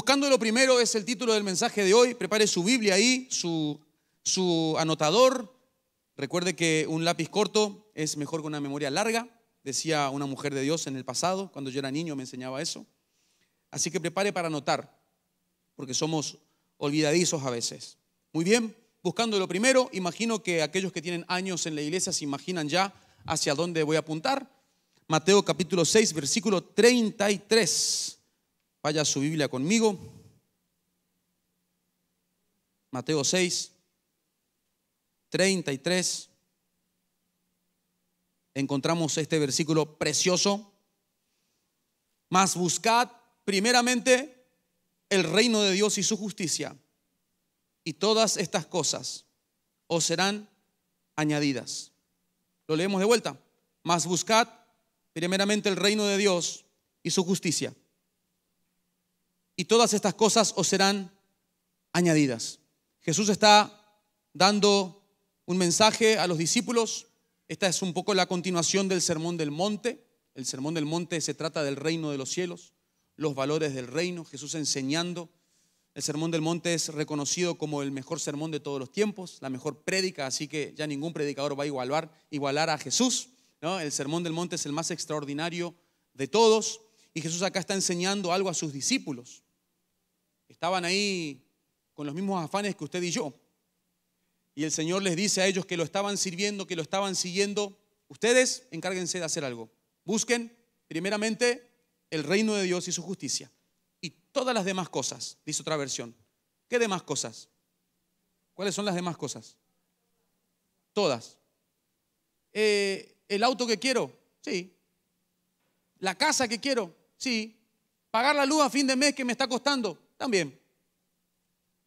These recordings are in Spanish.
Buscando lo primero es el título del mensaje de hoy. Prepare su Biblia ahí, su, su anotador. Recuerde que un lápiz corto es mejor que una memoria larga, decía una mujer de Dios en el pasado, cuando yo era niño me enseñaba eso. Así que prepare para anotar, porque somos olvidadizos a veces. Muy bien, buscando lo primero, imagino que aquellos que tienen años en la iglesia se imaginan ya hacia dónde voy a apuntar. Mateo capítulo 6, versículo 33. Vaya su Biblia conmigo. Mateo 6, 33. Encontramos este versículo precioso. Mas buscad primeramente el reino de Dios y su justicia. Y todas estas cosas os serán añadidas. Lo leemos de vuelta. Mas buscad primeramente el reino de Dios y su justicia y todas estas cosas os serán añadidas. Jesús está dando un mensaje a los discípulos. Esta es un poco la continuación del Sermón del Monte. El Sermón del Monte se trata del reino de los cielos, los valores del reino, Jesús enseñando. El Sermón del Monte es reconocido como el mejor sermón de todos los tiempos, la mejor prédica, así que ya ningún predicador va a igualar, igualar a Jesús. ¿no? El Sermón del Monte es el más extraordinario de todos y Jesús acá está enseñando algo a sus discípulos. Estaban ahí con los mismos afanes que usted y yo. Y el Señor les dice a ellos que lo estaban sirviendo, que lo estaban siguiendo, ustedes encárguense de hacer algo. Busquen primeramente el reino de Dios y su justicia. Y todas las demás cosas, dice otra versión. ¿Qué demás cosas? ¿Cuáles son las demás cosas? Todas. Eh, ¿El auto que quiero? Sí. ¿La casa que quiero? Sí. ¿Pagar la luz a fin de mes que me está costando? También.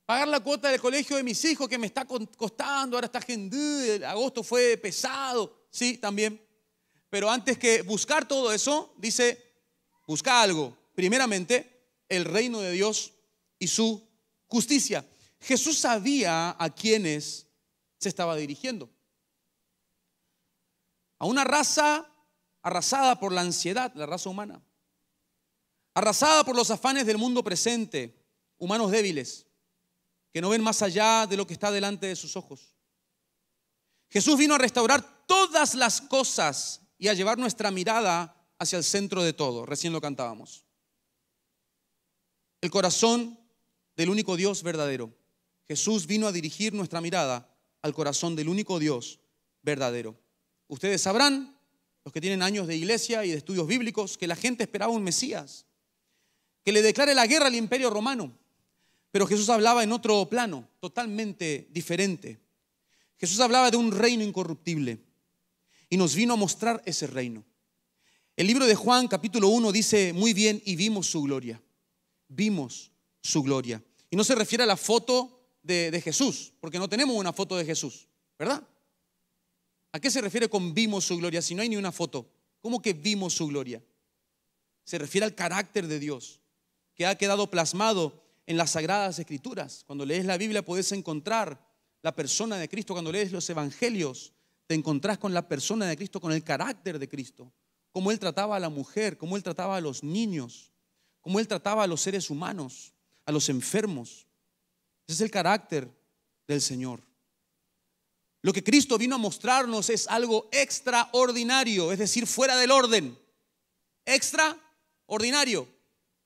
Pagar la cuota del colegio de mis hijos que me está costando, ahora está gente, agosto fue pesado, sí, también. Pero antes que buscar todo eso, dice, busca algo. Primeramente, el reino de Dios y su justicia. Jesús sabía a quienes se estaba dirigiendo. A una raza arrasada por la ansiedad, la raza humana. Arrasada por los afanes del mundo presente humanos débiles, que no ven más allá de lo que está delante de sus ojos. Jesús vino a restaurar todas las cosas y a llevar nuestra mirada hacia el centro de todo. Recién lo cantábamos. El corazón del único Dios verdadero. Jesús vino a dirigir nuestra mirada al corazón del único Dios verdadero. Ustedes sabrán, los que tienen años de iglesia y de estudios bíblicos, que la gente esperaba un Mesías, que le declare la guerra al imperio romano, pero Jesús hablaba en otro plano, totalmente diferente. Jesús hablaba de un reino incorruptible y nos vino a mostrar ese reino. El libro de Juan capítulo 1 dice muy bien, y vimos su gloria, vimos su gloria. Y no se refiere a la foto de, de Jesús, porque no tenemos una foto de Jesús, ¿verdad? ¿A qué se refiere con vimos su gloria si no hay ni una foto? ¿Cómo que vimos su gloria? Se refiere al carácter de Dios, que ha quedado plasmado en las sagradas escrituras. Cuando lees la Biblia puedes encontrar la persona de Cristo. Cuando lees los evangelios te encontrás con la persona de Cristo, con el carácter de Cristo. Cómo Él trataba a la mujer, cómo Él trataba a los niños, cómo Él trataba a los seres humanos, a los enfermos. Ese es el carácter del Señor. Lo que Cristo vino a mostrarnos es algo extraordinario, es decir, fuera del orden. Extraordinario.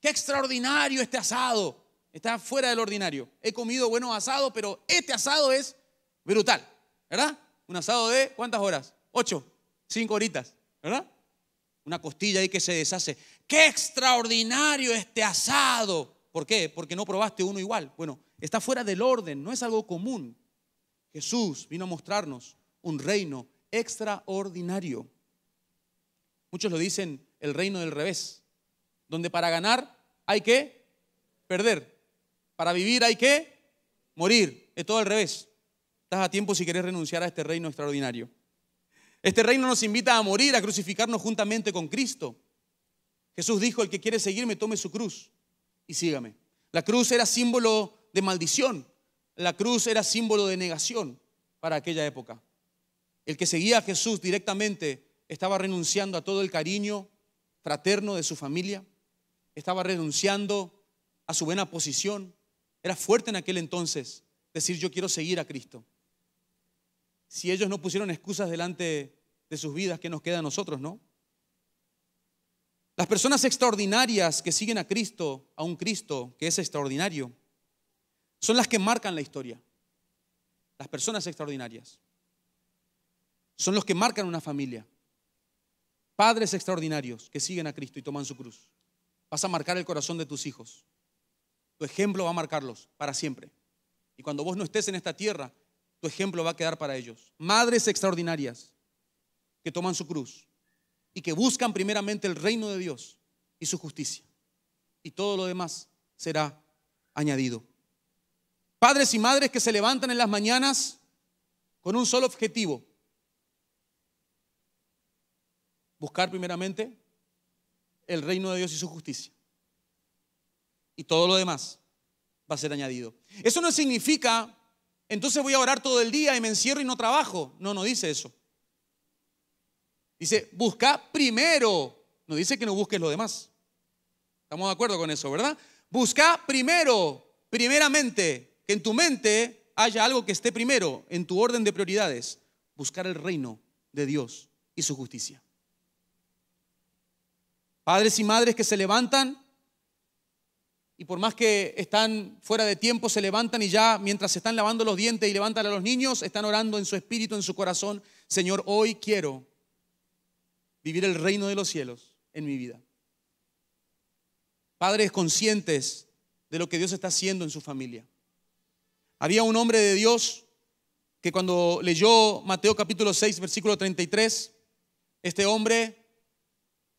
Qué extraordinario este asado. Está fuera del ordinario. He comido buenos asados, pero este asado es brutal, ¿verdad? Un asado de ¿cuántas horas? Ocho, cinco horitas, ¿verdad? Una costilla ahí que se deshace. ¡Qué extraordinario este asado! ¿Por qué? Porque no probaste uno igual. Bueno, está fuera del orden, no es algo común. Jesús vino a mostrarnos un reino extraordinario. Muchos lo dicen el reino del revés, donde para ganar hay que perder. Para vivir hay que morir. Es todo al revés. Estás a tiempo si querés renunciar a este reino extraordinario. Este reino nos invita a morir, a crucificarnos juntamente con Cristo. Jesús dijo, el que quiere seguirme, tome su cruz y sígame. La cruz era símbolo de maldición. La cruz era símbolo de negación para aquella época. El que seguía a Jesús directamente estaba renunciando a todo el cariño fraterno de su familia, estaba renunciando a su buena posición, era fuerte en aquel entonces decir yo quiero seguir a Cristo. Si ellos no pusieron excusas delante de sus vidas, ¿qué nos queda a nosotros, no? Las personas extraordinarias que siguen a Cristo, a un Cristo que es extraordinario, son las que marcan la historia. Las personas extraordinarias son los que marcan una familia. Padres extraordinarios que siguen a Cristo y toman su cruz. Vas a marcar el corazón de tus hijos. Tu ejemplo va a marcarlos para siempre. Y cuando vos no estés en esta tierra, tu ejemplo va a quedar para ellos. Madres extraordinarias que toman su cruz y que buscan primeramente el reino de Dios y su justicia. Y todo lo demás será añadido. Padres y madres que se levantan en las mañanas con un solo objetivo. Buscar primeramente el reino de Dios y su justicia y todo lo demás va a ser añadido. Eso no significa, entonces voy a orar todo el día y me encierro y no trabajo. No, no dice eso. Dice, busca primero. No dice que no busques lo demás. Estamos de acuerdo con eso, ¿verdad? Busca primero, primeramente, que en tu mente haya algo que esté primero, en tu orden de prioridades. Buscar el reino de Dios y su justicia. Padres y madres que se levantan y por más que están fuera de tiempo, se levantan y ya mientras se están lavando los dientes y levantan a los niños, están orando en su espíritu, en su corazón, Señor, hoy quiero vivir el reino de los cielos en mi vida. Padres conscientes de lo que Dios está haciendo en su familia. Había un hombre de Dios que cuando leyó Mateo capítulo 6, versículo 33, este hombre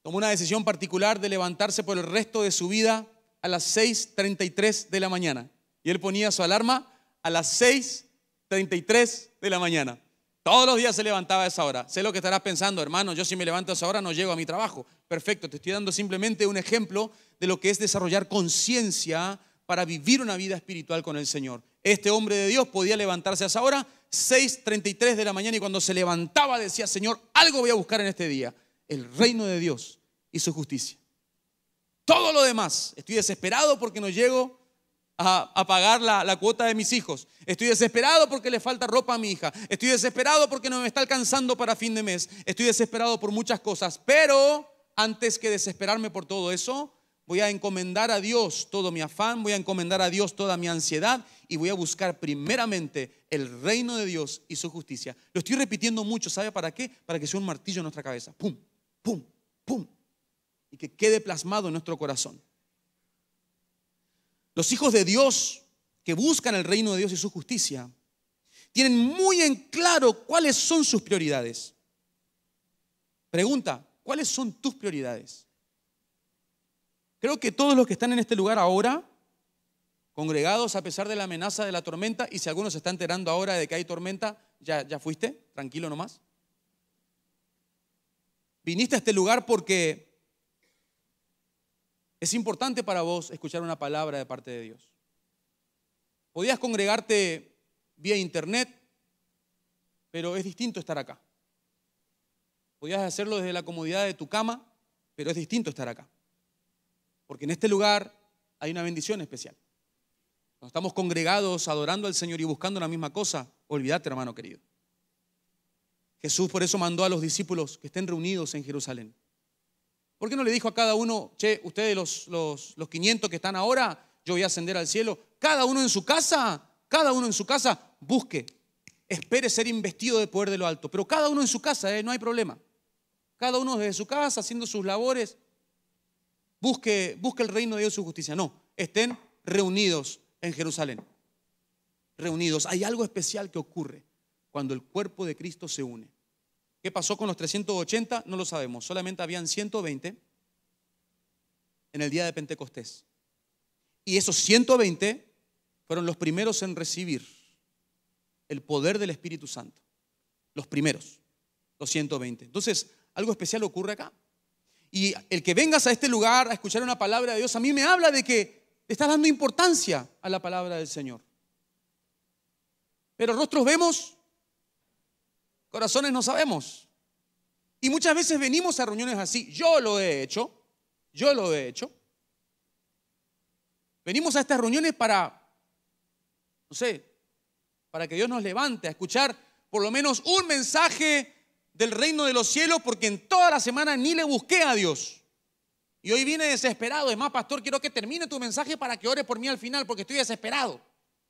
tomó una decisión particular de levantarse por el resto de su vida a las 6.33 de la mañana. Y él ponía su alarma a las 6.33 de la mañana. Todos los días se levantaba a esa hora. Sé lo que estarás pensando, hermano, yo si me levanto a esa hora no llego a mi trabajo. Perfecto, te estoy dando simplemente un ejemplo de lo que es desarrollar conciencia para vivir una vida espiritual con el Señor. Este hombre de Dios podía levantarse a esa hora, 6.33 de la mañana, y cuando se levantaba decía, Señor, algo voy a buscar en este día, el reino de Dios y su justicia todo lo demás. Estoy desesperado porque no llego a, pagar la, la, cuota de mis hijos. Estoy desesperado porque le falta ropa a mi hija. Estoy desesperado porque no me está alcanzando para fin de mes. Estoy desesperado por muchas cosas. Pero antes que desesperarme por todo eso, voy a encomendar a Dios todo mi afán, voy a encomendar a Dios toda mi ansiedad y voy a buscar primeramente el reino de Dios y su justicia. Lo estoy repitiendo mucho, ¿sabe para qué? Para que sea un martillo en nuestra cabeza. Pum, pum, pum, y que quede plasmado en nuestro corazón. Los hijos de Dios que buscan el reino de Dios y su justicia tienen muy en claro cuáles son sus prioridades. Pregunta, ¿cuáles son tus prioridades? Creo que todos los que están en este lugar ahora, congregados a pesar de la amenaza de la tormenta, y si alguno se está enterando ahora de que hay tormenta, ya, ya fuiste, tranquilo nomás. Viniste a este lugar porque es importante para vos escuchar una palabra de parte de Dios. Podías congregarte vía internet, pero es distinto estar acá. Podías hacerlo desde la comodidad de tu cama, pero es distinto estar acá. Porque en este lugar hay una bendición especial. Cuando estamos congregados adorando al Señor y buscando la misma cosa, olvídate, hermano querido. Jesús por eso mandó a los discípulos que estén reunidos en Jerusalén. ¿Por qué no le dijo a cada uno, che, ustedes los, los, los 500 que están ahora, yo voy a ascender al cielo? Cada uno en su casa, cada uno en su casa, busque, espere ser investido de poder de lo alto, pero cada uno en su casa, eh, no hay problema. Cada uno desde su casa, haciendo sus labores, busque, busque el reino de Dios y su justicia. No, estén reunidos en Jerusalén. Reunidos. Hay algo especial que ocurre cuando el cuerpo de Cristo se une. ¿Qué pasó con los 380? No lo sabemos. Solamente habían 120 en el día de Pentecostés. Y esos 120 fueron los primeros en recibir el poder del Espíritu Santo. Los primeros, los 120. Entonces, algo especial ocurre acá. Y el que vengas a este lugar a escuchar una palabra de Dios, a mí me habla de que estás dando importancia a la palabra del Señor. Pero rostros vemos Corazones no sabemos. Y muchas veces venimos a reuniones así. Yo lo he hecho. Yo lo he hecho. Venimos a estas reuniones para, no sé, para que Dios nos levante a escuchar por lo menos un mensaje del reino de los cielos, porque en toda la semana ni le busqué a Dios. Y hoy vine desesperado. Es más, pastor, quiero que termine tu mensaje para que ore por mí al final, porque estoy desesperado.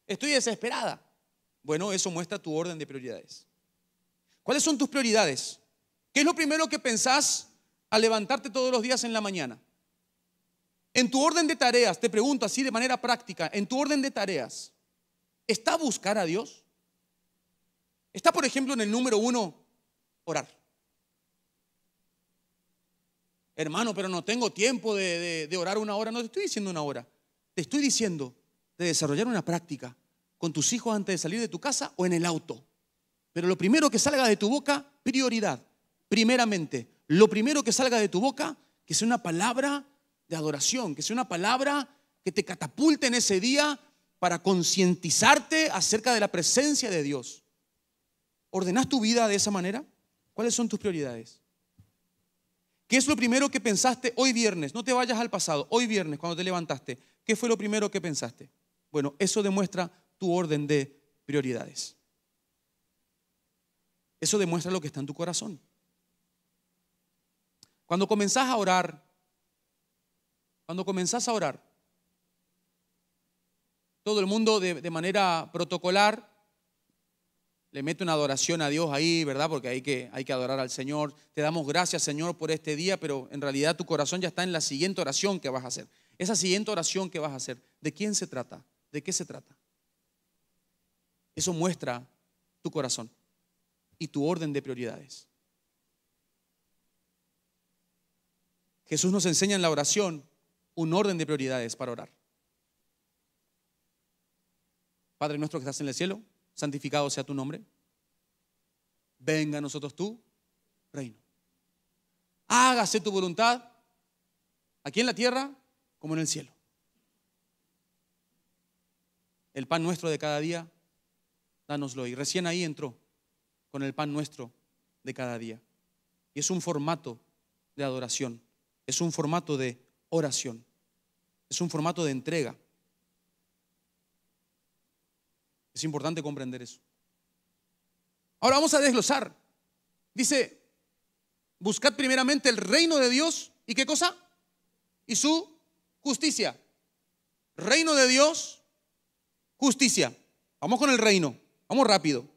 Estoy desesperada. Bueno, eso muestra tu orden de prioridades. ¿Cuáles son tus prioridades? ¿Qué es lo primero que pensás al levantarte todos los días en la mañana? En tu orden de tareas, te pregunto así de manera práctica, en tu orden de tareas, ¿está buscar a Dios? ¿Está, por ejemplo, en el número uno, orar? Hermano, pero no tengo tiempo de, de orar una hora. No te estoy diciendo una hora. Te estoy diciendo de desarrollar una práctica con tus hijos antes de salir de tu casa o en el auto. Pero lo primero que salga de tu boca, prioridad. Primeramente, lo primero que salga de tu boca, que sea una palabra de adoración, que sea una palabra que te catapulte en ese día para concientizarte acerca de la presencia de Dios. ¿Ordenás tu vida de esa manera? ¿Cuáles son tus prioridades? ¿Qué es lo primero que pensaste hoy viernes? No te vayas al pasado. Hoy viernes, cuando te levantaste, ¿qué fue lo primero que pensaste? Bueno, eso demuestra tu orden de prioridades. Eso demuestra lo que está en tu corazón. Cuando comenzás a orar, cuando comenzás a orar, todo el mundo de, de, manera protocolar le mete una adoración a Dios ahí, ¿verdad? Porque hay que, hay que adorar al Señor. Te damos gracias, Señor, por este día, pero en realidad tu corazón ya está en la siguiente oración que vas a hacer. Esa siguiente oración que vas a hacer, ¿de quién se trata? ¿De qué se trata? Eso muestra tu corazón y tu orden de prioridades. Jesús nos enseña en la oración un orden de prioridades para orar. Padre nuestro que estás en el cielo, santificado sea tu nombre. Venga a nosotros tu reino. Hágase tu voluntad aquí en la tierra como en el cielo. El pan nuestro de cada día, dánoslo. Y recién ahí entró con el pan nuestro de cada día. Y es un formato de adoración, es un formato de oración, es un formato de entrega. Es importante comprender eso. Ahora vamos a desglosar. Dice, buscad primeramente el reino de Dios y qué cosa? Y su justicia. Reino de Dios, justicia. Vamos con el reino, vamos rápido.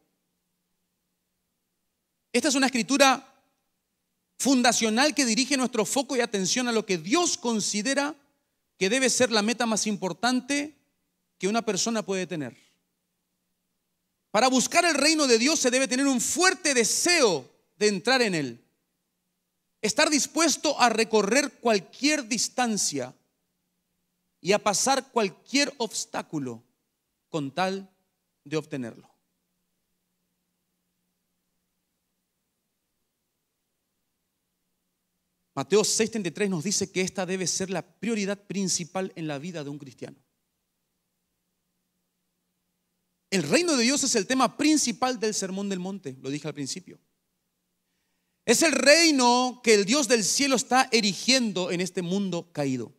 Esta es una escritura fundacional que dirige nuestro foco y atención a lo que Dios considera que debe ser la meta más importante que una persona puede tener. Para buscar el reino de Dios se debe tener un fuerte deseo de entrar en él. Estar dispuesto a recorrer cualquier distancia y a pasar cualquier obstáculo con tal de obtenerlo. Mateo 6:33 nos dice que esta debe ser la prioridad principal en la vida de un cristiano. El reino de Dios es el tema principal del Sermón del Monte, lo dije al principio. Es el reino que el Dios del cielo está erigiendo en este mundo caído.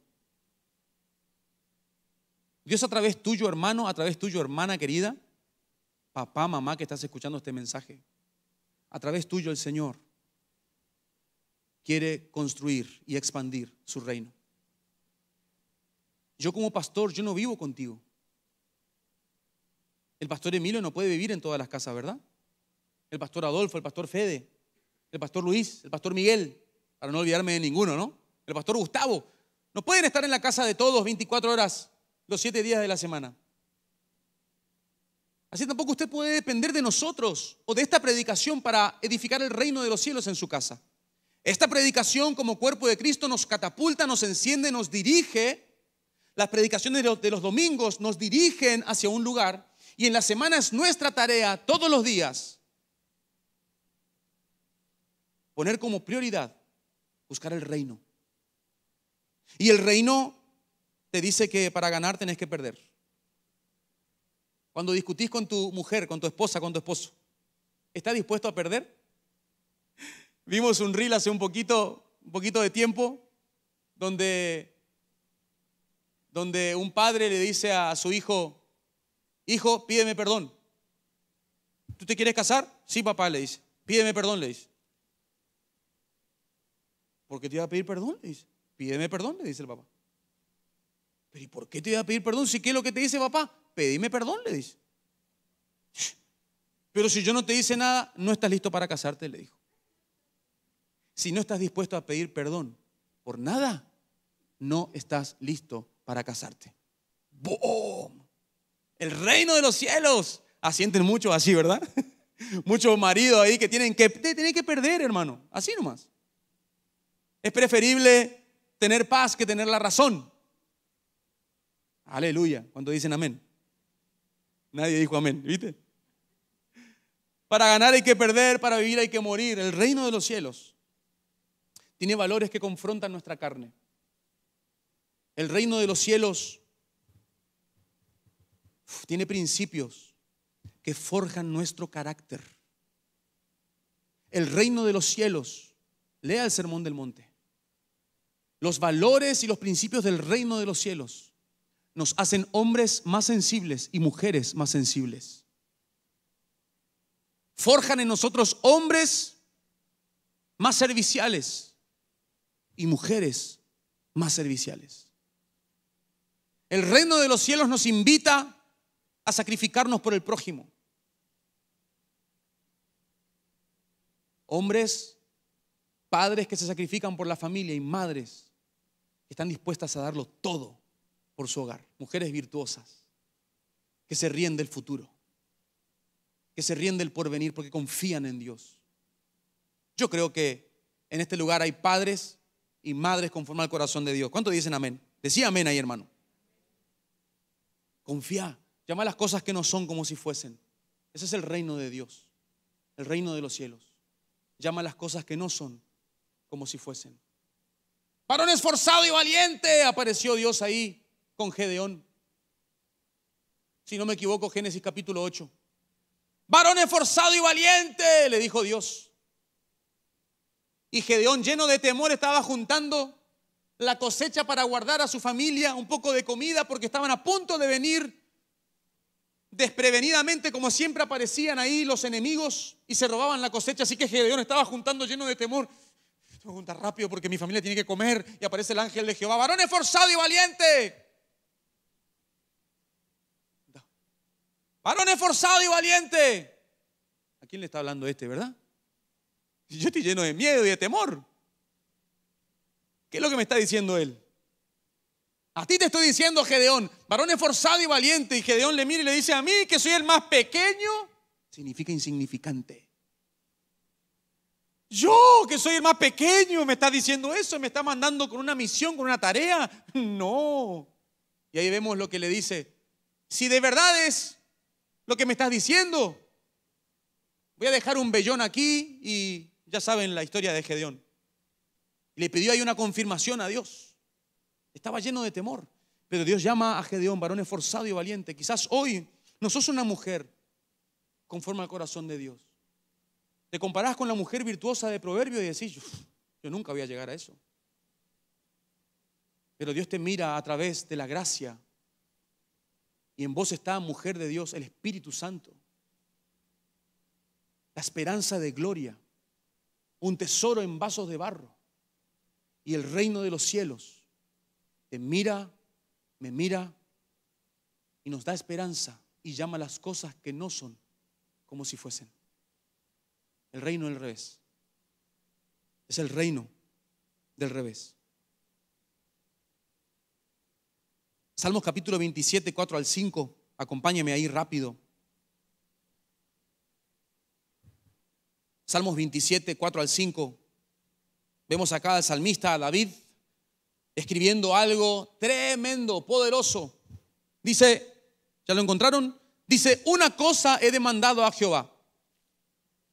Dios a través tuyo, hermano, a través tuyo, hermana querida, papá, mamá que estás escuchando este mensaje, a través tuyo el Señor quiere construir y expandir su reino. Yo como pastor, yo no vivo contigo. El pastor Emilio no puede vivir en todas las casas, ¿verdad? El pastor Adolfo, el pastor Fede, el pastor Luis, el pastor Miguel, para no olvidarme de ninguno, ¿no? El pastor Gustavo. No pueden estar en la casa de todos 24 horas, los 7 días de la semana. Así tampoco usted puede depender de nosotros o de esta predicación para edificar el reino de los cielos en su casa. Esta predicación como cuerpo de Cristo nos catapulta, nos enciende, nos dirige. Las predicaciones de los, domingos nos dirigen hacia un lugar y en la semana es nuestra tarea todos los días poner como prioridad buscar el reino. Y el reino te dice que para ganar tenés que perder. Cuando discutís con tu mujer, con tu esposa, con tu esposo, ¿estás dispuesto a perder? Vimos un reel hace un poquito, un poquito de tiempo donde, donde un padre le dice a su hijo, hijo, pídeme perdón. ¿Tú te quieres casar? Sí, papá, le dice. Pídeme perdón, le dice. ¿Por qué te iba a pedir perdón? Le dice. Pídeme perdón, le dice el papá. ¿Pero y por qué te iba a pedir perdón? Si qué es lo que te dice papá, pedime perdón, le dice. Pero si yo no te hice nada, no estás listo para casarte, le dijo. Si no estás dispuesto a pedir perdón por nada, no estás listo para casarte. ¡Boom! El reino de los cielos. Asienten ah, mucho así, ¿verdad? Muchos maridos ahí que tienen que, tienen que perder, hermano. Así nomás. Es preferible tener paz que tener la razón. Aleluya. Cuando dicen amén. Nadie dijo amén, ¿viste? Para ganar hay que perder, para vivir hay que morir. El reino de los cielos tiene valores que confrontan nuestra carne. El reino de los cielos tiene principios que forjan nuestro carácter. El reino de los cielos, lea el sermón del monte. Los valores y los principios del reino de los cielos nos hacen hombres más sensibles y mujeres más sensibles. Forjan en nosotros hombres más serviciales y mujeres más serviciales. El reino de los cielos nos invita a sacrificarnos por el prójimo. Hombres, padres que se sacrifican por la familia y madres que están dispuestas a darlo todo por su hogar. Mujeres virtuosas que se ríen del futuro, que se ríen del porvenir porque confían en Dios. Yo creo que en este lugar hay padres y madres conforme al corazón de Dios. ¿Cuánto dicen amén? Decía amén ahí, hermano. Confía. Llama las cosas que no son como si fuesen. Ese es el reino de Dios, el reino de los cielos. Llama las cosas que no son como si fuesen. Varón esforzado y valiente, apareció Dios ahí con Gedeón. Si no me equivoco, Génesis capítulo 8. Varón esforzado y valiente, le dijo Dios. Y Gedeón, lleno de temor, estaba juntando la cosecha para guardar a su familia un poco de comida porque estaban a punto de venir desprevenidamente, como siempre aparecían ahí los enemigos y se robaban la cosecha. Así que Gedeón estaba juntando lleno de temor. Tengo que juntar rápido porque mi familia tiene que comer. Y aparece el ángel de Jehová, varón esforzado y valiente. Varón esforzado y valiente. ¿A quién le está hablando este, verdad? Yo estoy lleno de miedo y de temor. ¿Qué es lo que me está diciendo él? A ti te estoy diciendo, Gedeón, varón esforzado y valiente. Y Gedeón le mira y le dice, a mí que soy el más pequeño, significa insignificante. Yo que soy el más pequeño, me está diciendo eso, me está mandando con una misión, con una tarea. No. Y ahí vemos lo que le dice. Si de verdad es lo que me estás diciendo, voy a dejar un vellón aquí y ya saben la historia de Gedeón. le pidió ahí una confirmación a Dios. Estaba lleno de temor. Pero Dios llama a Gedeón, varón esforzado y valiente. Quizás hoy no sos una mujer conforme al corazón de Dios. Te comparás con la mujer virtuosa de Proverbio y decís, yo nunca voy a llegar a eso. Pero Dios te mira a través de la gracia. Y en vos está, mujer de Dios, el Espíritu Santo. La esperanza de gloria un tesoro en vasos de barro. Y el reino de los cielos te mira, me mira y nos da esperanza y llama las cosas que no son como si fuesen. El reino del revés. Es el reino del revés. Salmos capítulo 27, 4 al 5. Acompáñame ahí rápido. Salmos 27, 4 al 5. Vemos acá al salmista David escribiendo algo tremendo, poderoso. Dice, ¿ya lo encontraron? Dice, una cosa he demandado a Jehová.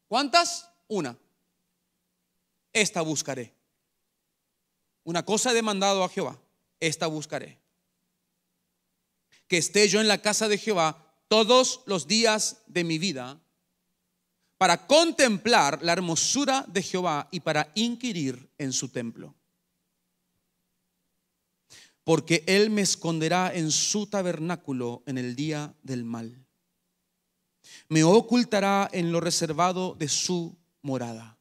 ¿Cuántas? Una. Esta buscaré. Una cosa he demandado a Jehová. Esta buscaré. Que esté yo en la casa de Jehová todos los días de mi vida para contemplar la hermosura de Jehová y para inquirir en su templo. Porque Él me esconderá en su tabernáculo en el día del mal. Me ocultará en lo reservado de su morada.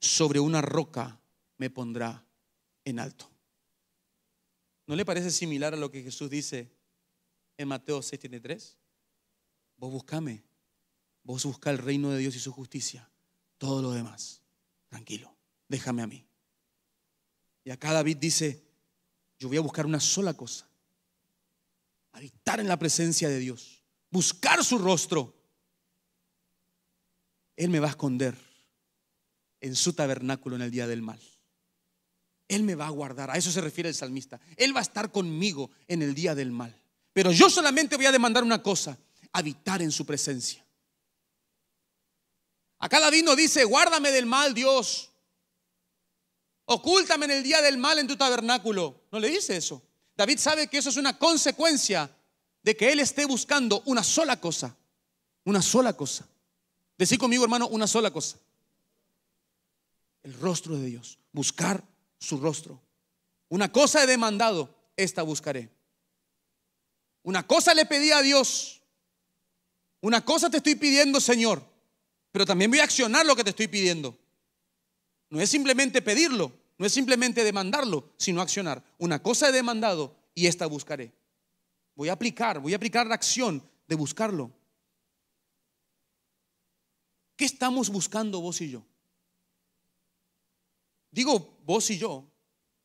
Sobre una roca me pondrá en alto. ¿No le parece similar a lo que Jesús dice en Mateo 6:33? Vos buscame Vos busca el reino de Dios y su justicia. Todo lo demás, tranquilo, déjame a mí. Y acá David dice, yo voy a buscar una sola cosa. Habitar en la presencia de Dios. Buscar su rostro. Él me va a esconder en su tabernáculo en el día del mal. Él me va a guardar. A eso se refiere el salmista. Él va a estar conmigo en el día del mal. Pero yo solamente voy a demandar una cosa, habitar en su presencia. Acá David no dice, guárdame del mal, Dios. Ocúltame en el día del mal en tu tabernáculo. No le dice eso. David sabe que eso es una consecuencia de que él esté buscando una sola cosa. Una sola cosa. Decí conmigo, hermano, una sola cosa. El rostro de Dios. Buscar su rostro. Una cosa he demandado, esta buscaré. Una cosa le pedí a Dios. Una cosa te estoy pidiendo, Señor pero también voy a accionar lo que te estoy pidiendo. No es simplemente pedirlo, no es simplemente demandarlo, sino accionar. Una cosa he demandado y esta buscaré. Voy a aplicar, voy a aplicar la acción de buscarlo. ¿Qué estamos buscando vos y yo? Digo vos y yo,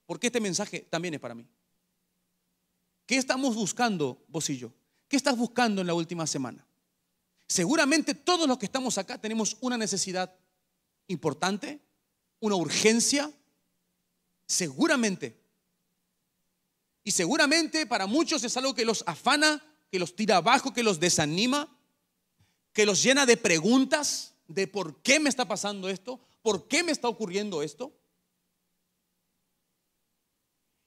porque este mensaje también es para mí. ¿Qué estamos buscando vos y yo? ¿Qué estás buscando en la última semana? Seguramente todos los que estamos acá tenemos una necesidad importante, una urgencia, seguramente. Y seguramente para muchos es algo que los afana, que los tira abajo, que los desanima, que los llena de preguntas de por qué me está pasando esto, por qué me está ocurriendo esto.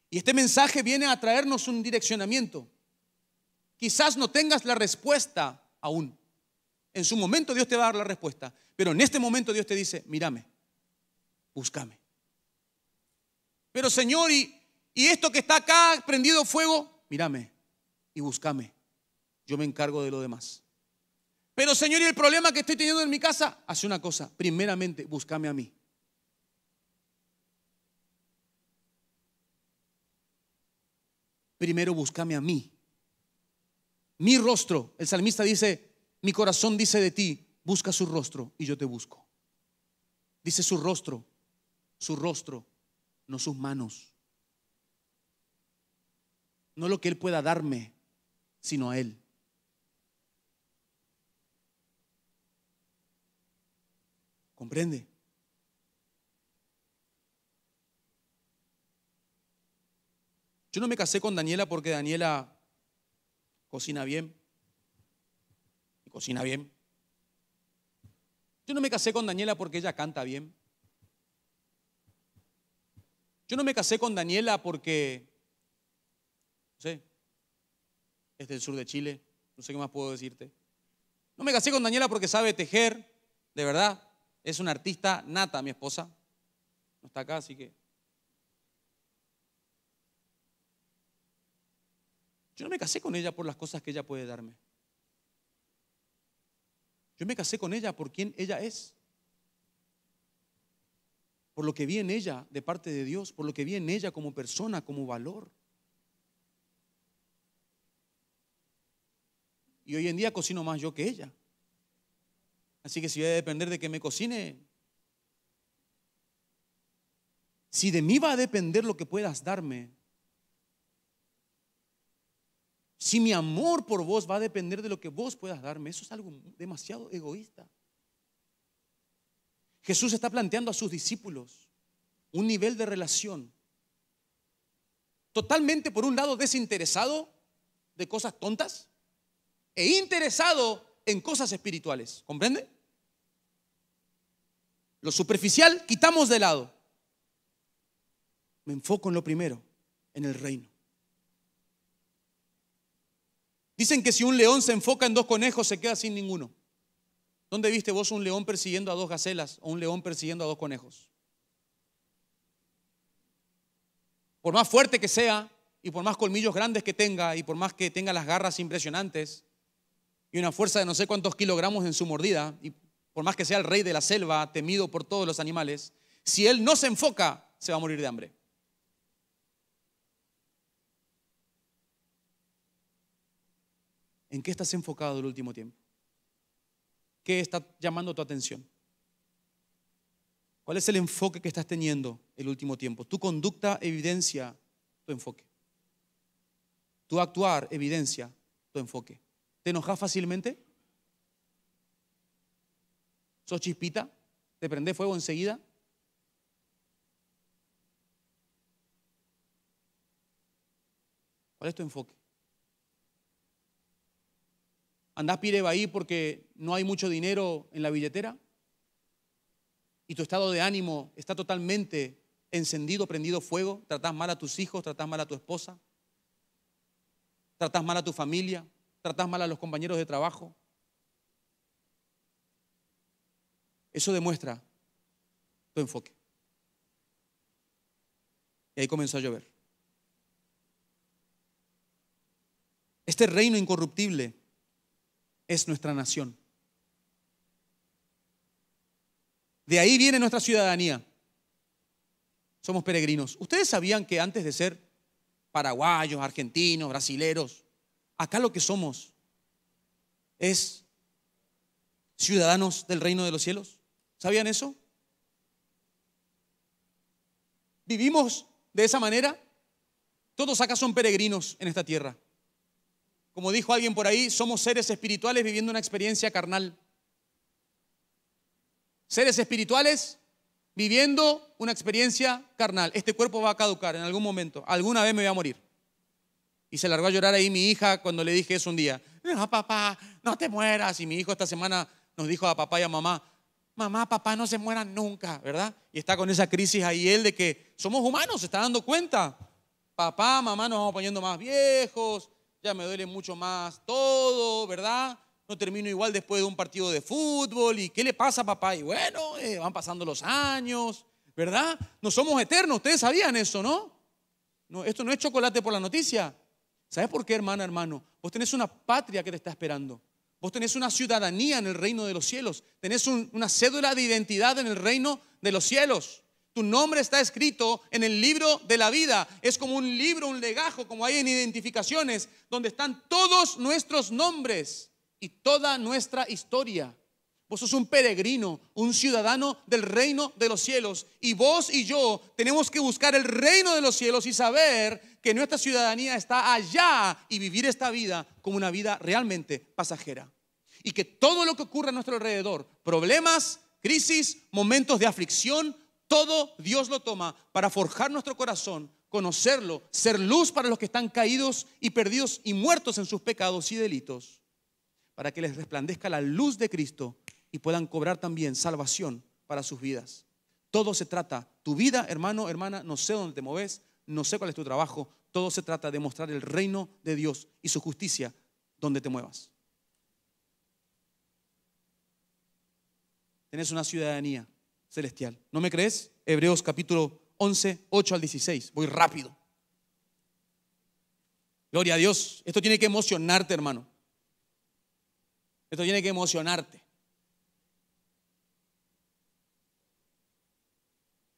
Y este mensaje viene a traernos un direccionamiento. Quizás no tengas la respuesta aún. En su momento Dios te va a dar la respuesta, pero en este momento Dios te dice, mírame, búscame. Pero Señor, y, esto que está acá prendido fuego, mírame y búscame. Yo me encargo de lo demás. Pero Señor, y el problema que estoy teniendo en mi casa, hace una cosa, primeramente búscame a mí. Primero búscame a mí. Mi rostro, el salmista dice, mi corazón dice de ti, busca su rostro y yo te busco. Dice su rostro, su rostro, no sus manos. No lo que Él pueda darme, sino a Él. ¿Comprende? Yo no me casé con Daniela porque Daniela cocina bien cocina bien. Yo no me casé con Daniela porque ella canta bien. Yo no me casé con Daniela porque, no sé, es del sur de Chile, no sé qué más puedo decirte. No me casé con Daniela porque sabe tejer, de verdad. Es una artista nata, mi esposa. No está acá, así que... Yo no me casé con ella por las cosas que ella puede darme. Yo me casé con ella por quien ella es. Por lo que vi en ella de parte de Dios, por lo que vi en ella como persona, como valor. Y hoy en día cocino más yo que ella. Así que si voy a depender de que me cocine, si de mí va a depender lo que puedas darme, si mi amor por vos va a depender de lo que vos puedas darme, eso es algo demasiado egoísta. Jesús está planteando a sus discípulos un nivel de relación totalmente, por un lado, desinteresado de cosas tontas e interesado en cosas espirituales. ¿Comprende? Lo superficial quitamos de lado. Me enfoco en lo primero, en el reino. Dicen que si un león se enfoca en dos conejos, se queda sin ninguno. ¿Dónde viste vos un león persiguiendo a dos gacelas o un león persiguiendo a dos conejos? Por más fuerte que sea, y por más colmillos grandes que tenga, y por más que tenga las garras impresionantes, y una fuerza de no sé cuántos kilogramos en su mordida, y por más que sea el rey de la selva, temido por todos los animales, si él no se enfoca, se va a morir de hambre. ¿En qué estás enfocado el último tiempo? ¿Qué está llamando tu atención? ¿Cuál es el enfoque que estás teniendo el último tiempo? Tu conducta evidencia tu enfoque. Tu actuar evidencia tu enfoque. ¿Te enojas fácilmente? ¿Sos chispita? ¿Te prende fuego enseguida? ¿Cuál es tu enfoque? andás ahí porque no hay mucho dinero en la billetera y tu estado de ánimo está totalmente encendido, prendido fuego, tratás mal a tus hijos, tratás mal a tu esposa, tratás mal a tu familia, tratás mal a los compañeros de trabajo. Eso demuestra tu enfoque. Y ahí comenzó a llover. Este reino incorruptible es nuestra nación. De ahí viene nuestra ciudadanía. Somos peregrinos. ¿Ustedes sabían que antes de ser paraguayos, argentinos, brasileros, acá lo que somos es ciudadanos del reino de los cielos? ¿Sabían eso? ¿Vivimos de esa manera? Todos acá son peregrinos en esta tierra. Como dijo alguien por ahí, somos seres espirituales viviendo una experiencia carnal. Seres espirituales viviendo una experiencia carnal. Este cuerpo va a caducar en algún momento. Alguna vez me voy a morir. Y se largó a llorar ahí mi hija cuando le dije eso un día. No, papá, no te mueras. Y mi hijo esta semana nos dijo a papá y a mamá, mamá, papá, no se mueran nunca, ¿verdad? Y está con esa crisis ahí él de que somos humanos, se está dando cuenta. Papá, mamá, nos vamos poniendo más viejos, me duele mucho más todo, ¿verdad? No termino igual después de un partido de fútbol. ¿Y qué le pasa, papá? Y bueno, eh, van pasando los años, ¿verdad? No somos eternos, ustedes sabían eso, ¿no? No, esto no es chocolate por la noticia. ¿Sabes por qué, hermana, hermano? Vos tenés una patria que te está esperando. Vos tenés una ciudadanía en el reino de los cielos. Tenés una cédula de identidad en el reino de los cielos. Tu nombre está escrito en el libro de la vida. Es como un libro, un legajo, como hay en identificaciones, donde están todos nuestros nombres y toda nuestra historia. Vos sos un peregrino, un ciudadano del reino de los cielos. Y vos y yo tenemos que buscar el reino de los cielos y saber que nuestra ciudadanía está allá y vivir esta vida como una vida realmente pasajera. Y que todo lo que ocurre a nuestro alrededor, problemas, crisis, momentos de aflicción, todo Dios lo toma para forjar nuestro corazón, conocerlo, ser luz para los que están caídos y perdidos y muertos en sus pecados y delitos, para que les resplandezca la luz de Cristo y puedan cobrar también salvación para sus vidas. Todo se trata, tu vida, hermano, hermana, no sé dónde te mueves, no sé cuál es tu trabajo, todo se trata de mostrar el reino de Dios y su justicia donde te muevas. Tenés una ciudadanía celestial. ¿No me crees? Hebreos capítulo 11, 8 al 16. Voy rápido. Gloria a Dios. Esto tiene que emocionarte, hermano. Esto tiene que emocionarte.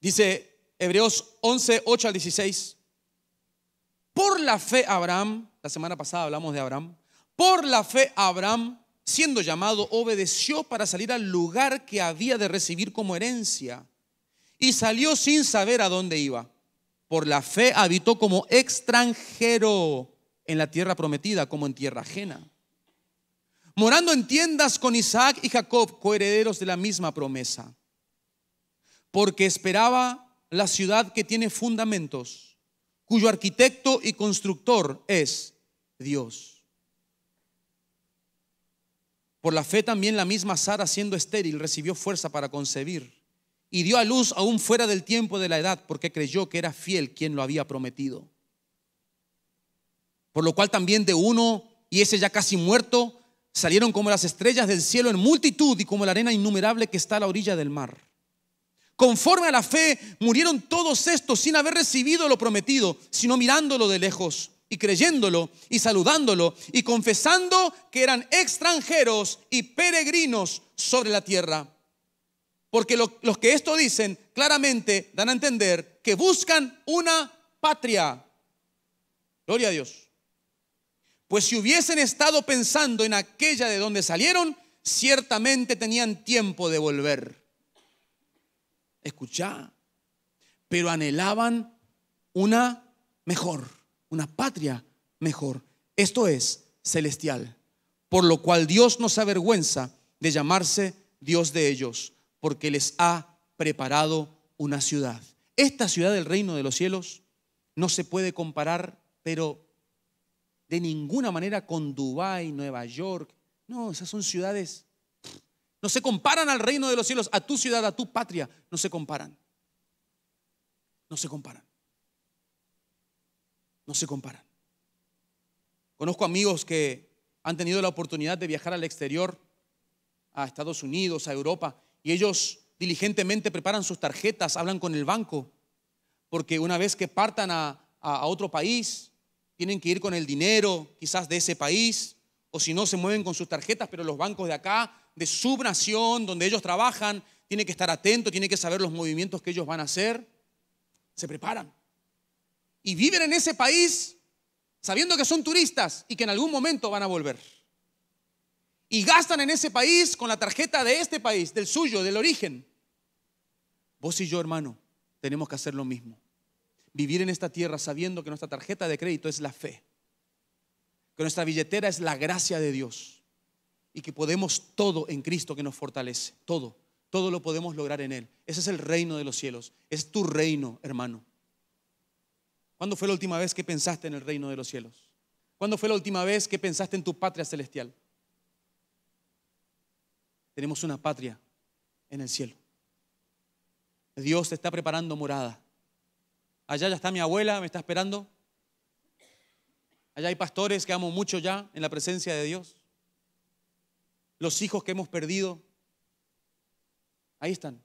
Dice Hebreos 11, 8 al 16. Por la fe Abraham, la semana pasada hablamos de Abraham, por la fe Abraham, siendo llamado, obedeció para salir al lugar que había de recibir como herencia. Y salió sin saber a dónde iba. Por la fe habitó como extranjero en la tierra prometida, como en tierra ajena. Morando en tiendas con Isaac y Jacob, coherederos de la misma promesa. Porque esperaba la ciudad que tiene fundamentos, cuyo arquitecto y constructor es Dios. Por la fe también la misma Sara, siendo estéril, recibió fuerza para concebir y dio a luz aún fuera del tiempo de la edad, porque creyó que era fiel quien lo había prometido. Por lo cual también de uno, y ese ya casi muerto, salieron como las estrellas del cielo en multitud y como la arena innumerable que está a la orilla del mar. Conforme a la fe, murieron todos estos sin haber recibido lo prometido, sino mirándolo de lejos y creyéndolo y saludándolo y confesando que eran extranjeros y peregrinos sobre la tierra. Porque los que esto dicen claramente dan a entender que buscan una patria. Gloria a Dios. Pues si hubiesen estado pensando en aquella de donde salieron, ciertamente tenían tiempo de volver. Escucha pero anhelaban una mejor una patria mejor, esto es celestial, por lo cual Dios no se avergüenza de llamarse Dios de ellos, porque les ha preparado una ciudad. Esta ciudad del reino de los cielos no se puede comparar, pero de ninguna manera con Dubái, Nueva York. No, esas son ciudades. No se comparan al reino de los cielos, a tu ciudad, a tu patria. No se comparan. No se comparan no se comparan. Conozco amigos que han tenido la oportunidad de viajar al exterior, a Estados Unidos, a Europa, y ellos diligentemente preparan sus tarjetas, hablan con el banco, porque una vez que partan a, otro país, tienen que ir con el dinero quizás de ese país, o si no, se mueven con sus tarjetas, pero los bancos de acá, de su nación, donde ellos trabajan, tienen que estar atentos, tienen que saber los movimientos que ellos van a hacer, se preparan y viven en ese país sabiendo que son turistas y que en algún momento van a volver. Y gastan en ese país con la tarjeta de este país, del suyo, del origen. Vos y yo, hermano, tenemos que hacer lo mismo. Vivir en esta tierra sabiendo que nuestra tarjeta de crédito es la fe, que nuestra billetera es la gracia de Dios y que podemos todo en Cristo que nos fortalece, todo, todo lo podemos lograr en Él. Ese es el reino de los cielos, es tu reino, hermano. ¿Cuándo fue la última vez que pensaste en el reino de los cielos? ¿Cuándo fue la última vez que pensaste en tu patria celestial? Tenemos una patria en el cielo. Dios te está preparando morada. Allá ya está mi abuela, me está esperando. Allá hay pastores que amo mucho ya en la presencia de Dios. Los hijos que hemos perdido, ahí están,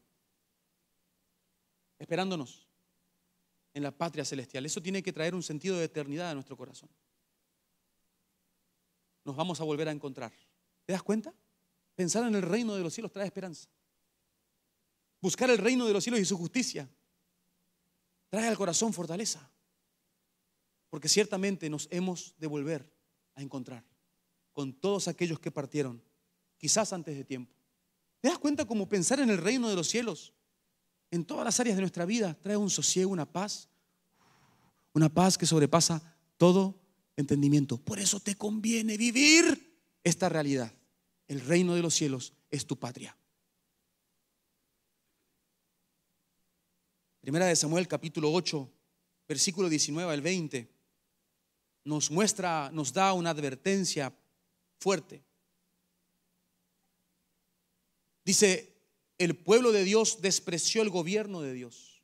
esperándonos en la patria celestial. Eso tiene que traer un sentido de eternidad a nuestro corazón. Nos vamos a volver a encontrar. ¿Te das cuenta? Pensar en el reino de los cielos trae esperanza. Buscar el reino de los cielos y su justicia trae al corazón fortaleza. Porque ciertamente nos hemos de volver a encontrar con todos aquellos que partieron, quizás antes de tiempo. ¿Te das cuenta cómo pensar en el reino de los cielos en todas las áreas de nuestra vida, trae un sosiego, una paz, una paz que sobrepasa todo entendimiento. Por eso te conviene vivir esta realidad. El reino de los cielos es tu patria. Primera de Samuel capítulo 8, versículo 19 al 20, nos muestra, nos da una advertencia fuerte. Dice, el pueblo de Dios despreció el gobierno de Dios.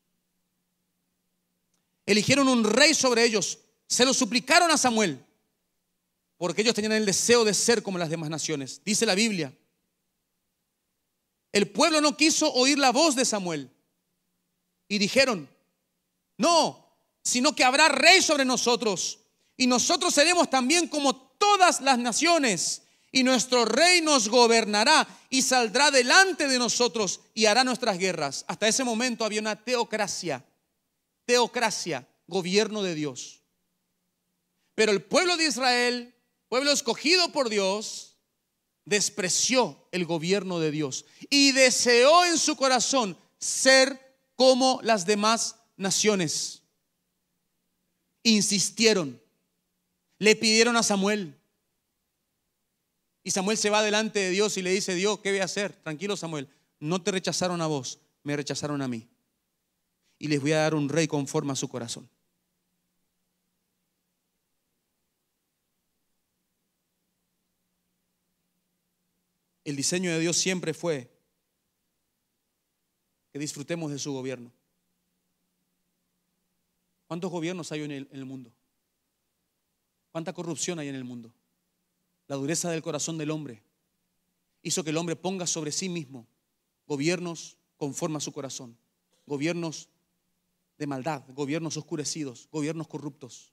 Eligieron un rey sobre ellos. Se lo suplicaron a Samuel. Porque ellos tenían el deseo de ser como las demás naciones. Dice la Biblia. El pueblo no quiso oír la voz de Samuel. Y dijeron, no, sino que habrá rey sobre nosotros. Y nosotros seremos también como todas las naciones y nuestro rey nos gobernará y saldrá delante de nosotros y hará nuestras guerras. Hasta ese momento había una teocracia, teocracia, gobierno de Dios. Pero el pueblo de Israel, pueblo escogido por Dios, despreció el gobierno de Dios y deseó en su corazón ser como las demás naciones. Insistieron, le pidieron a Samuel, y Samuel se va delante de Dios y le dice, Dios, ¿qué voy a hacer? Tranquilo Samuel, no te rechazaron a vos, me rechazaron a mí. Y les voy a dar un rey conforme a su corazón. El diseño de Dios siempre fue que disfrutemos de su gobierno. ¿Cuántos gobiernos hay en el, mundo? ¿Cuánta corrupción hay en el mundo? La dureza del corazón del hombre hizo que el hombre ponga sobre sí mismo gobiernos conforme a su corazón, gobiernos de maldad, gobiernos oscurecidos, gobiernos corruptos.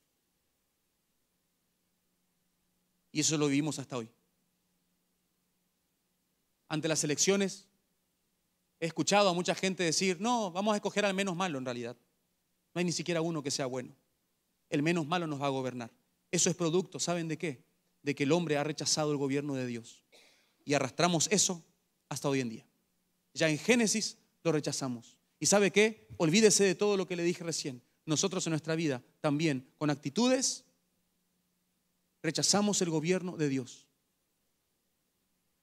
Y eso lo vivimos hasta hoy. Ante las elecciones he escuchado a mucha gente decir, no, vamos a escoger al menos malo en realidad. No hay ni siquiera uno que sea bueno. El menos malo nos va a gobernar. Eso es producto, ¿saben de qué? de que el hombre ha rechazado el gobierno de Dios. Y arrastramos eso hasta hoy en día. Ya en Génesis lo rechazamos. ¿Y sabe qué? Olvídese de todo lo que le dije recién. Nosotros en nuestra vida también, con actitudes, rechazamos el gobierno de Dios.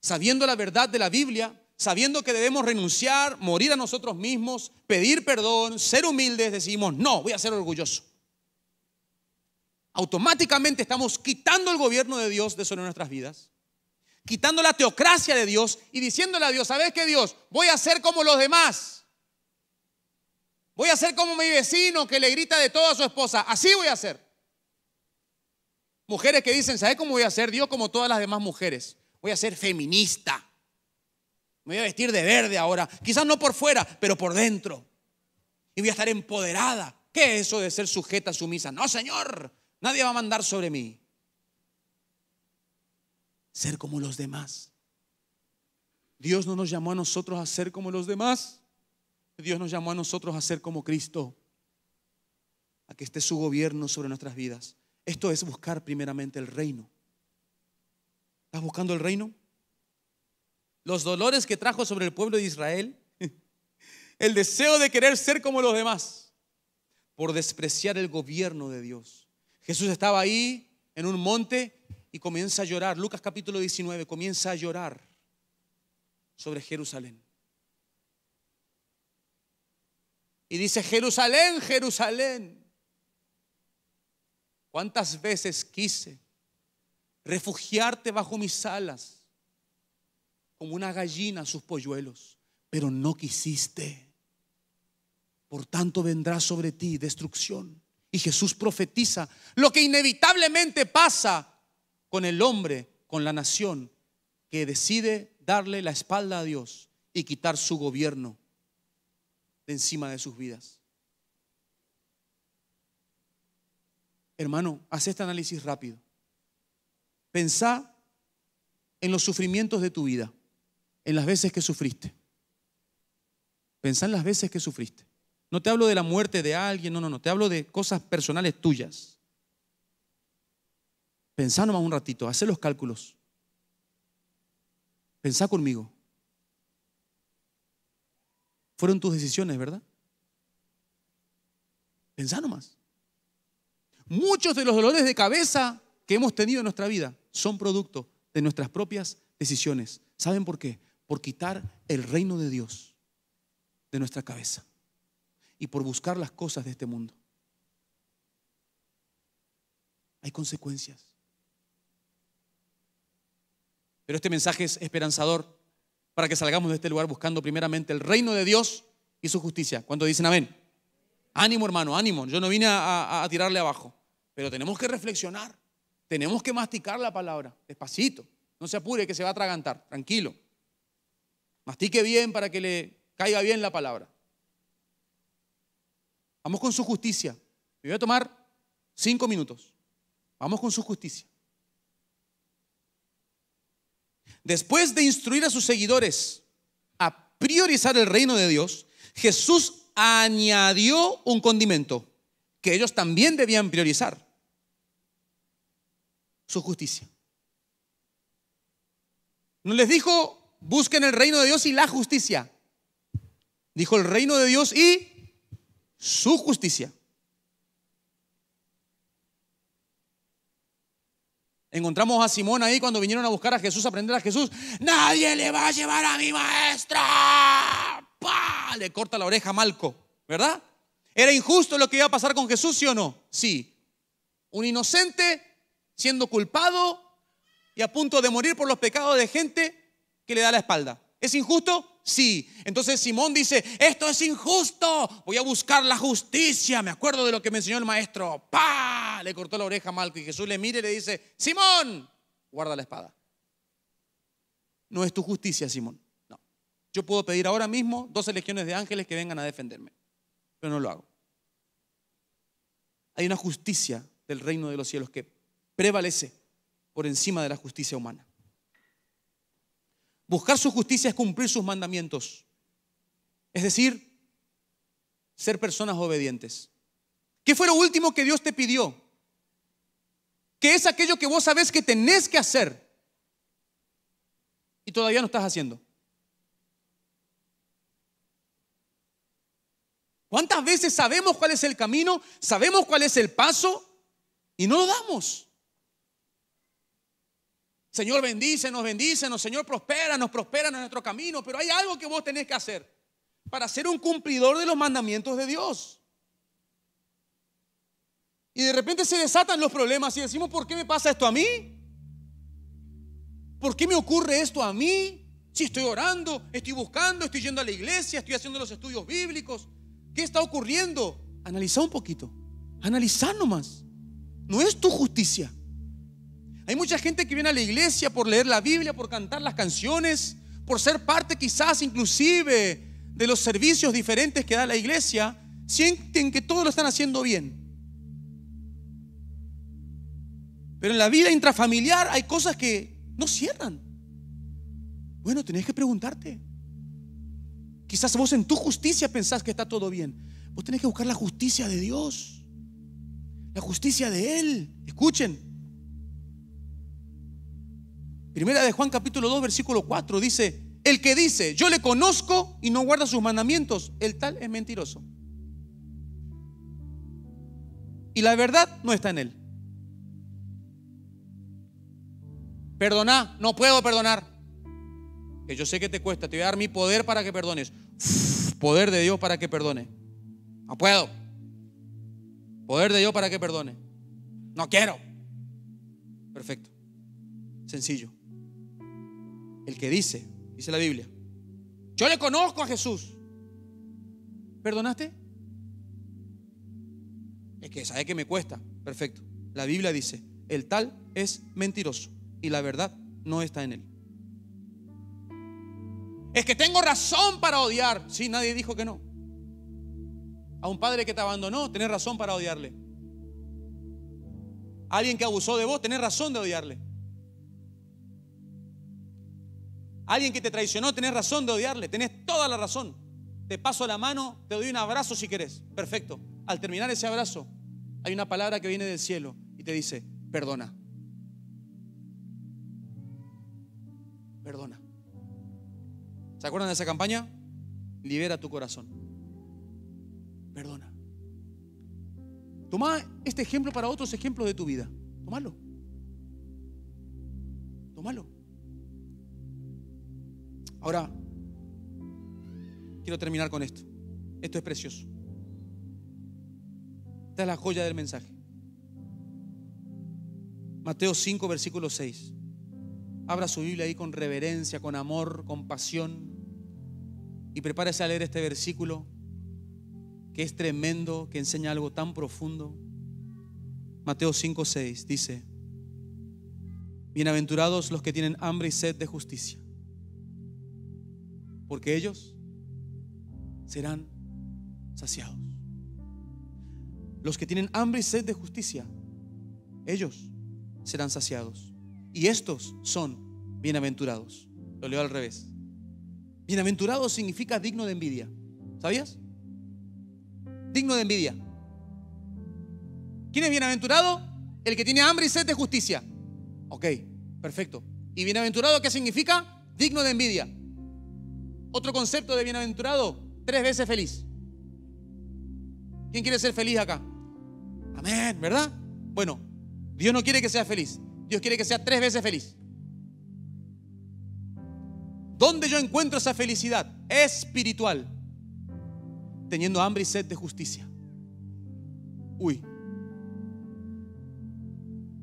Sabiendo la verdad de la Biblia, sabiendo que debemos renunciar, morir a nosotros mismos, pedir perdón, ser humildes, decimos, no, voy a ser orgulloso automáticamente estamos quitando el gobierno de Dios de sobre nuestras vidas, quitando la teocracia de Dios y diciéndole a Dios, ¿sabes qué Dios? Voy a ser como los demás. Voy a ser como mi vecino que le grita de todo a su esposa. Así voy a ser. Mujeres que dicen, ¿sabes cómo voy a ser Dios como todas las demás mujeres? Voy a ser feminista. Me voy a vestir de verde ahora. Quizás no por fuera, pero por dentro. Y voy a estar empoderada. ¿Qué es eso de ser sujeta, sumisa? No, Señor. Nadie va a mandar sobre mí. Ser como los demás. Dios no nos llamó a nosotros a ser como los demás. Dios nos llamó a nosotros a ser como Cristo. A que esté su gobierno sobre nuestras vidas. Esto es buscar primeramente el reino. ¿Estás buscando el reino? Los dolores que trajo sobre el pueblo de Israel. El deseo de querer ser como los demás. Por despreciar el gobierno de Dios Jesús estaba ahí en un monte y comienza a llorar. Lucas capítulo 19 comienza a llorar sobre Jerusalén. Y dice, Jerusalén, Jerusalén, ¿cuántas veces quise refugiarte bajo mis alas como una gallina a sus polluelos? Pero no quisiste. Por tanto vendrá sobre ti destrucción y Jesús profetiza lo que inevitablemente pasa con el hombre, con la nación, que decide darle la espalda a Dios y quitar su gobierno de encima de sus vidas. Hermano, haz este análisis rápido. Pensá en los sufrimientos de tu vida, en las veces que sufriste. Pensá en las veces que sufriste. No te hablo de la muerte de alguien, no, no, no, te hablo de cosas personales tuyas. Pensá nomás un ratito, haz los cálculos. Pensá conmigo. Fueron tus decisiones, ¿verdad? Pensá nomás. Muchos de los dolores de cabeza que hemos tenido en nuestra vida son producto de nuestras propias decisiones. ¿Saben por qué? Por quitar el reino de Dios de nuestra cabeza y por buscar las cosas de este mundo. Hay consecuencias. Pero este mensaje es esperanzador para que salgamos de este lugar buscando primeramente el reino de Dios y su justicia. Cuando dicen amén. Ánimo, hermano, ánimo. Yo no vine a, tirarle abajo, pero tenemos que reflexionar. Tenemos que masticar la palabra, despacito. No se apure que se va a atragantar, tranquilo. Mastique bien para que le caiga bien la palabra. Vamos con su justicia. Me voy a tomar cinco minutos. Vamos con su justicia. Después de instruir a sus seguidores a priorizar el reino de Dios, Jesús añadió un condimento que ellos también debían priorizar, su justicia. No les dijo, busquen el reino de Dios y la justicia. Dijo el reino de Dios y su justicia. Encontramos a Simón ahí cuando vinieron a buscar a Jesús, a aprender a Jesús. Nadie le va a llevar a mi maestra. ¡Pah! Le corta la oreja Malco, ¿verdad? ¿Era injusto lo que iba a pasar con Jesús, sí o no? Sí. Un inocente siendo culpado y a punto de morir por los pecados de gente que le da la espalda. ¿Es injusto? Sí. Entonces Simón dice, esto es injusto, voy a buscar la justicia. Me acuerdo de lo que me enseñó el maestro. ¡Pah! Le cortó la oreja a Malco y Jesús le mira y le dice, Simón, guarda la espada. No es tu justicia, Simón. No. Yo puedo pedir ahora mismo 12 legiones de ángeles que vengan a defenderme, pero no lo hago. Hay una justicia del reino de los cielos que prevalece por encima de la justicia humana. Buscar su justicia es cumplir sus mandamientos. Es decir, ser personas obedientes. ¿Qué fue lo último que Dios te pidió? ¿Qué es aquello que vos sabés que tenés que hacer y todavía no estás haciendo. ¿Cuántas veces sabemos cuál es el camino, sabemos cuál es el paso y no lo damos? Señor, bendícenos, bendícenos, Señor, prospera, nos prospera en nuestro camino, pero hay algo que vos tenés que hacer para ser un cumplidor de los mandamientos de Dios. Y de repente se desatan los problemas y decimos, ¿por qué me pasa esto a mí? ¿Por qué me ocurre esto a mí? Si estoy orando, estoy buscando, estoy yendo a la iglesia, estoy haciendo los estudios bíblicos. ¿Qué está ocurriendo? Analiza un poquito. Analiza nomás. No es tu justicia. Hay mucha gente que viene a la iglesia por leer la Biblia, por cantar las canciones, por ser parte quizás inclusive de los servicios diferentes que da la iglesia. Sienten que todo lo están haciendo bien. Pero en la vida intrafamiliar hay cosas que no cierran. Bueno, tenés que preguntarte. Quizás vos en tu justicia pensás que está todo bien. Vos tenés que buscar la justicia de Dios. La justicia de Él. Escuchen, Primera de Juan capítulo 2, versículo 4 dice, el que dice, yo le conozco y no guarda sus mandamientos, el tal es mentiroso. Y la verdad no está en él. Perdona, no puedo perdonar. Que yo sé que te cuesta, te voy a dar mi poder para que perdones. poder de Dios para que perdone. No puedo. Poder de Dios para que perdone. No quiero. Perfecto. Sencillo. El que dice, dice la Biblia, yo le conozco a Jesús. ¿Perdonaste? Es que sabe que me cuesta. Perfecto. La Biblia dice, el tal es mentiroso y la verdad no está en él. Es que tengo razón para odiar. Si nadie dijo que no. A un padre que te abandonó, tenés razón para odiarle. alguien que abusó de vos, tenés razón de odiarle. Alguien que te traicionó, tenés razón de odiarle, tenés toda la razón. Te paso la mano, te doy un abrazo si querés. Perfecto. Al terminar ese abrazo, hay una palabra que viene del cielo y te dice, perdona. Perdona. ¿Se acuerdan de esa campaña? Libera tu corazón. Perdona. Tomá este ejemplo para otros ejemplos de tu vida. Tómalo. Tómalo. Ahora, quiero terminar con esto. Esto es precioso. Esta es la joya del mensaje. Mateo 5, versículo 6. Abra su Biblia ahí con reverencia, con amor, con pasión. Y prepárese a leer este versículo que es tremendo, que enseña algo tan profundo. Mateo 5, 6 dice, Bienaventurados los que tienen hambre y sed de justicia, porque ellos serán saciados. Los que tienen hambre y sed de justicia, ellos serán saciados. Y estos son bienaventurados. Lo leo al revés. Bienaventurado significa digno de envidia. ¿Sabías? Digno de envidia. ¿Quién es bienaventurado? El que tiene hambre y sed de justicia. Ok, perfecto. ¿Y bienaventurado qué significa? Digno de envidia. Otro concepto de bienaventurado, tres veces feliz. ¿Quién quiere ser feliz acá? Amén, ¿verdad? Bueno, Dios no quiere que sea feliz. Dios quiere que sea tres veces feliz. ¿Dónde yo encuentro esa felicidad? Espiritual. Teniendo hambre y sed de justicia. Uy.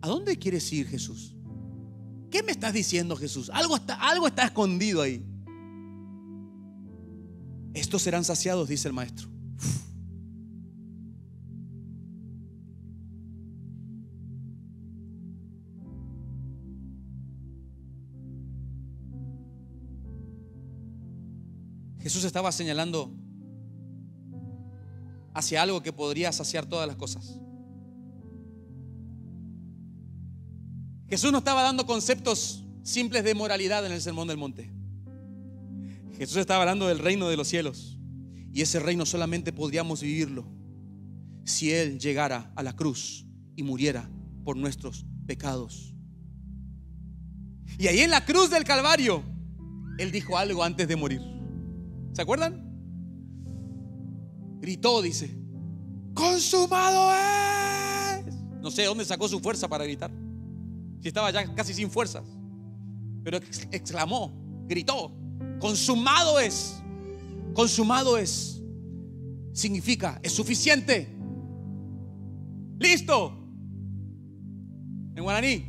¿A dónde quieres ir, Jesús? ¿Qué me estás diciendo, Jesús? Algo está, algo está escondido ahí. Estos serán saciados, dice el maestro. Jesús estaba señalando hacia algo que podría saciar todas las cosas. Jesús no estaba dando conceptos simples de moralidad en el Sermón del Monte. Jesús estaba hablando del reino de los cielos. Y ese reino solamente podríamos vivirlo si Él llegara a la cruz y muriera por nuestros pecados. Y ahí en la cruz del Calvario, Él dijo algo antes de morir. ¿Se acuerdan? Gritó, dice, consumado es. No sé dónde sacó su fuerza para gritar. Si estaba ya casi sin fuerzas. Pero exclamó, gritó, Consumado es. Consumado es. Significa, es suficiente. Listo. En guaraní.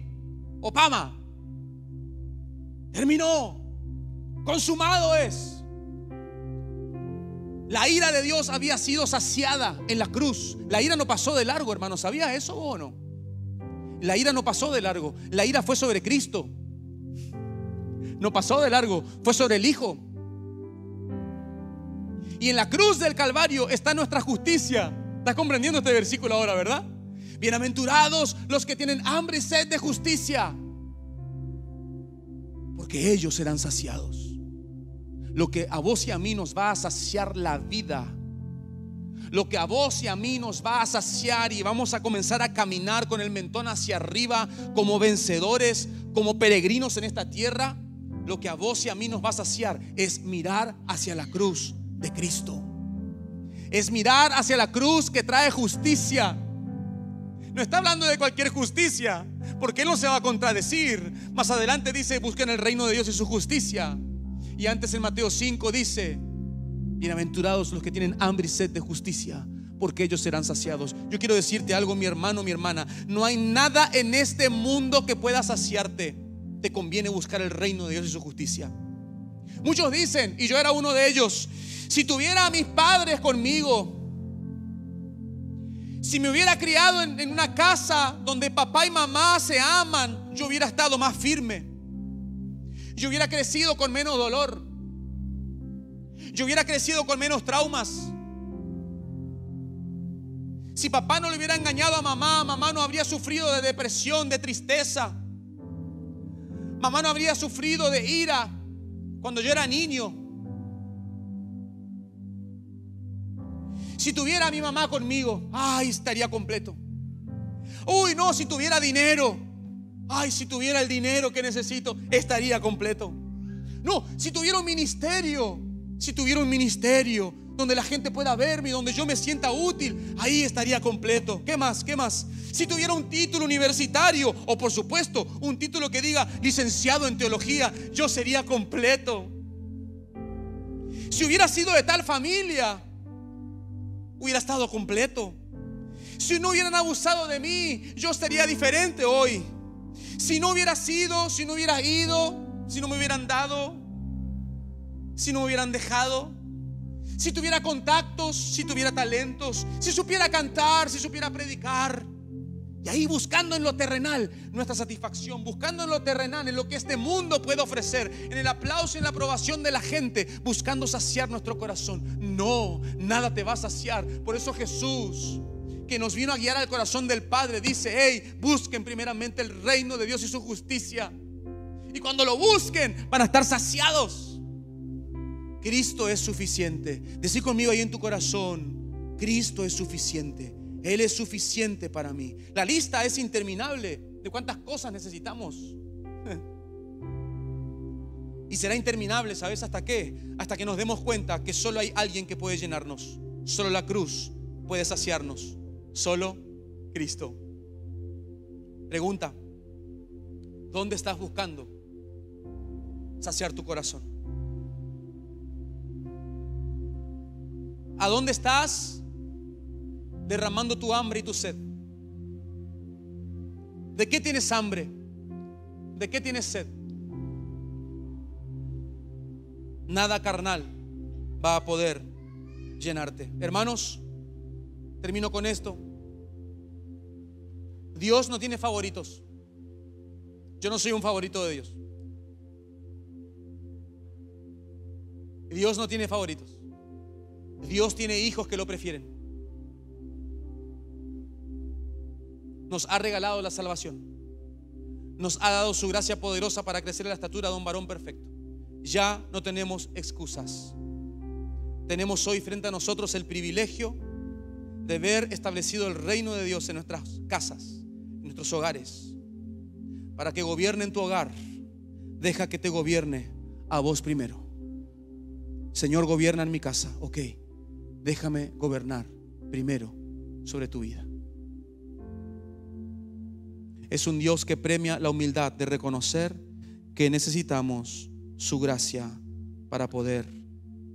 Opama. Terminó. Consumado es. La ira de Dios había sido saciada en la cruz. La ira no pasó de largo, hermano. ¿Sabía eso o no? La ira no pasó de largo. La ira fue sobre Cristo no pasó de largo, fue sobre el Hijo. Y en la cruz del Calvario está nuestra justicia. ¿Estás comprendiendo este versículo ahora, verdad? Bienaventurados los que tienen hambre y sed de justicia, porque ellos serán saciados. Lo que a vos y a mí nos va a saciar la vida lo que a vos y a mí nos va a saciar y vamos a comenzar a caminar con el mentón hacia arriba como vencedores, como peregrinos en esta tierra, lo que a vos y a mí nos va a saciar es mirar hacia la cruz de Cristo. Es mirar hacia la cruz que trae justicia. No está hablando de cualquier justicia, porque no se va a contradecir. Más adelante dice, busquen el reino de Dios y su justicia. Y antes en Mateo 5 dice, bienaventurados los que tienen hambre y sed de justicia, porque ellos serán saciados. Yo quiero decirte algo, mi hermano, mi hermana, no hay nada en este mundo que pueda saciarte te conviene buscar el reino de Dios y su justicia. Muchos dicen, y yo era uno de ellos, si tuviera a mis padres conmigo, si me hubiera criado en, en, una casa donde papá y mamá se aman, yo hubiera estado más firme. Yo hubiera crecido con menos dolor. Yo hubiera crecido con menos traumas. Si papá no le hubiera engañado a mamá, mamá no habría sufrido de depresión, de tristeza. Mamá no habría sufrido de ira cuando yo era niño. Si tuviera a mi mamá conmigo, ay, estaría completo. Uy, no, si tuviera dinero, ay, si tuviera el dinero que necesito, estaría completo. No, si tuviera un ministerio, si tuviera un ministerio, donde la gente pueda verme donde yo me sienta útil, ahí estaría completo. ¿Qué más? ¿Qué más? Si tuviera un título universitario o por supuesto un título que diga licenciado en teología, yo sería completo. Si hubiera sido de tal familia, hubiera estado completo. Si no hubieran abusado de mí, yo sería diferente hoy. Si no hubiera sido, si no hubiera ido, si no me hubieran dado, si no me hubieran dejado, si tuviera contactos, si tuviera talentos, si supiera cantar, si supiera predicar. Y ahí buscando en lo terrenal nuestra satisfacción, buscando en lo terrenal, en lo que este mundo puede ofrecer, en el aplauso y en la aprobación de la gente, buscando saciar nuestro corazón. No, nada te va a saciar. Por eso Jesús, que nos vino a guiar al corazón del Padre, dice, hey, busquen primeramente el reino de Dios y su justicia. Y cuando lo busquen, van a estar saciados. Cristo es suficiente. Decí conmigo ahí en tu corazón, Cristo es suficiente. Él es suficiente para mí. La lista es interminable de cuántas cosas necesitamos. Y será interminable, ¿sabes hasta qué? Hasta que nos demos cuenta que solo hay alguien que puede llenarnos. Solo la cruz puede saciarnos. Solo Cristo. Pregunta, ¿dónde estás buscando saciar tu corazón? ¿A dónde estás derramando tu hambre y tu sed? ¿De qué tienes hambre? ¿De qué tienes sed? Nada carnal va a poder llenarte. Hermanos, termino con esto. Dios no tiene favoritos. Yo no soy un favorito de Dios. Dios no tiene favoritos. Dios tiene hijos que lo prefieren. Nos ha regalado la salvación. Nos ha dado su gracia poderosa para crecer en la estatura de un varón perfecto. Ya no tenemos excusas. Tenemos hoy frente a nosotros el privilegio de ver establecido el reino de Dios en nuestras casas, en nuestros hogares. Para que gobierne en tu hogar, deja que te gobierne a vos primero. Señor, gobierna en mi casa, ok déjame gobernar primero sobre tu vida. Es un Dios que premia la humildad de reconocer que necesitamos su gracia para poder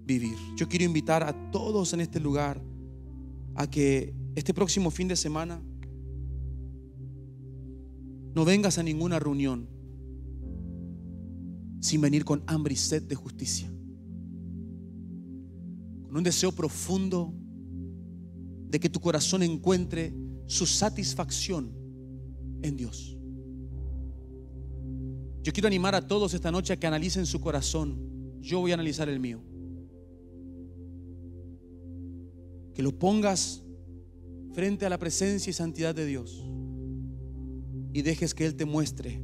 vivir. Yo quiero invitar a todos en este lugar a que este próximo fin de semana no vengas a ninguna reunión sin venir con hambre y sed de justicia un deseo profundo de que tu corazón encuentre su satisfacción en Dios. Yo quiero animar a todos esta noche a que analicen su corazón. Yo voy a analizar el mío. Que lo pongas frente a la presencia y santidad de Dios y dejes que Él te muestre,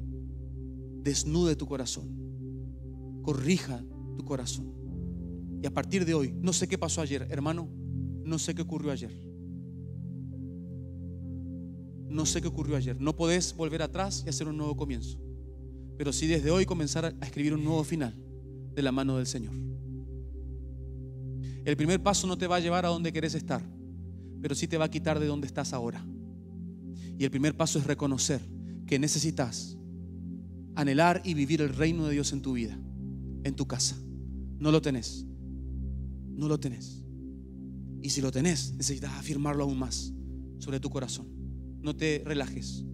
desnude tu corazón, corrija tu corazón. Y a partir de hoy, no sé qué pasó ayer, hermano, no sé qué ocurrió ayer. No sé qué ocurrió ayer. No podés volver atrás y hacer un nuevo comienzo. Pero sí desde hoy comenzar a escribir un nuevo final de la mano del Señor. El primer paso no te va a llevar a donde querés estar, pero sí te va a quitar de donde estás ahora. Y el primer paso es reconocer que necesitas anhelar y vivir el reino de Dios en tu vida, en tu casa. No lo tenés no lo tenés. Y si lo tenés, necesitas afirmarlo aún más sobre tu corazón. No te relajes.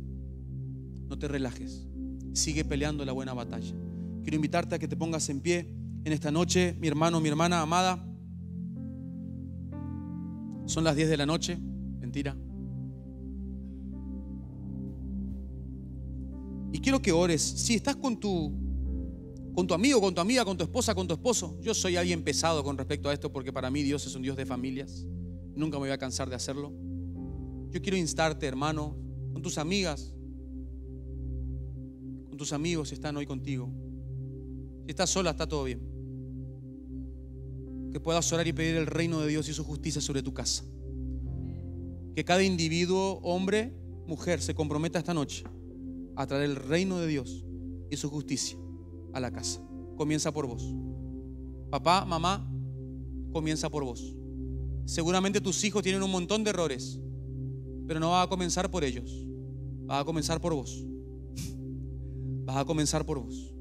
No te relajes. Sigue peleando la buena batalla. Quiero invitarte a que te pongas en pie en esta noche, mi hermano, mi hermana amada. Son las 10 de la noche. Mentira. Y quiero que ores. Si estás con tu con tu amigo, con tu amiga, con tu esposa, con tu esposo. Yo soy alguien pesado con respecto a esto porque para mí Dios es un Dios de familias. Nunca me voy a cansar de hacerlo. Yo quiero instarte, hermano, con tus amigas, con tus amigos si están hoy contigo. Si estás sola, está todo bien. Que puedas orar y pedir el reino de Dios y su justicia sobre tu casa. Que cada individuo, hombre, mujer, se comprometa esta noche a traer el reino de Dios y su justicia a la casa. Comienza por vos. Papá, mamá, comienza por vos. Seguramente tus hijos tienen un montón de errores, pero no vas a comenzar por ellos. Vas a comenzar por vos. Vas a comenzar por vos.